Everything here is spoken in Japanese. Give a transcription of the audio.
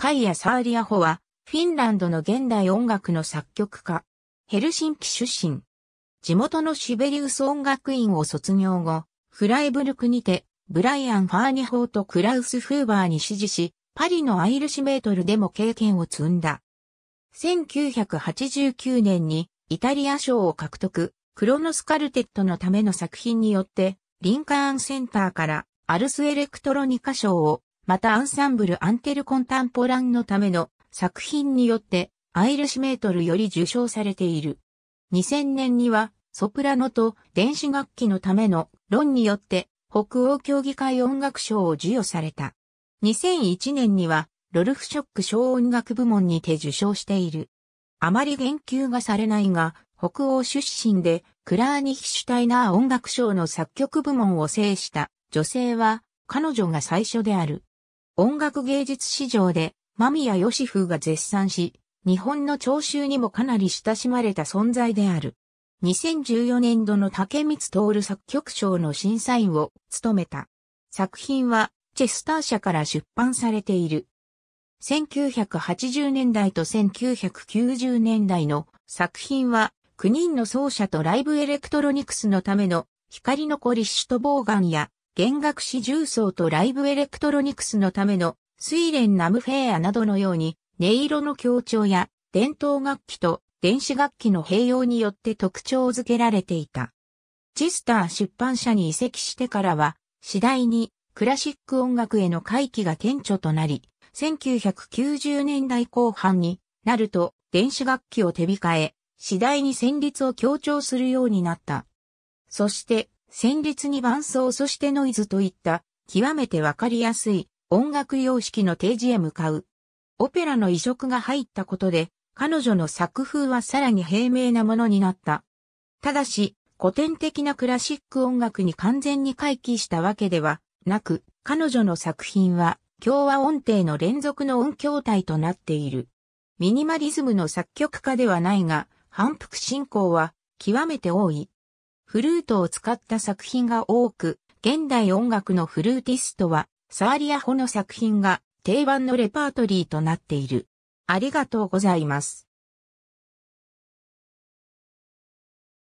カイヤ・サーリアホは、フィンランドの現代音楽の作曲家。ヘルシンキ出身。地元のシベリウス音楽院を卒業後、フライブルクにて、ブライアン・ファーニホーとクラウス・フーバーに支持し、パリのアイルシメートルでも経験を積んだ。1989年にイタリア賞を獲得、クロノスカルテットのための作品によって、リンカーンセンターからアルスエレクトロニカ賞を、またアンサンブル・アンテル・コンタンポランのための作品によってアイルシメートルより受賞されている。2000年にはソプラノと電子楽器のための論によって北欧協議会音楽賞を授与された。2001年にはロルフショック小音楽部門にて受賞している。あまり言及がされないが、北欧出身でクラーニヒシュタイナー音楽賞の作曲部門を制した女性は彼女が最初である。音楽芸術史上で、間宮義風が絶賛し、日本の聴衆にもかなり親しまれた存在である。2014年度の竹光徹作曲賞の審査員を務めた。作品は、チェスター社から出版されている。1980年代と1990年代の作品は、9人の奏者とライブエレクトロニクスのための光の子リッシュとボーガンや弦楽四重奏とライブエレクトロニクスのための、睡蓮ナムフェアなどのように、音色の強調や、伝統楽器と電子楽器の併用によって特徴づけられていた。チスター出版社に移籍してからは、次第にクラシック音楽への回帰が顕著となり、1990年代後半になると電子楽器を手控え、次第に旋律を強調するようになった。そして、旋律に伴奏そしてノイズといった極めてわかりやすい音楽様式の提示へ向かう。オペラの移植が入ったことで彼女の作風はさらに平明なものになった。ただし古典的なクラシック音楽に完全に回帰したわけではなく、彼女の作品は共和音程の連続の音響体となっている。ミニマリズムの作曲家ではないが、反復進行は極めて多い。フルートを使った作品が多く、現代音楽のフルーティストは、サーリアホの作品が定番のレパートリーとなっている。ありがとうございます。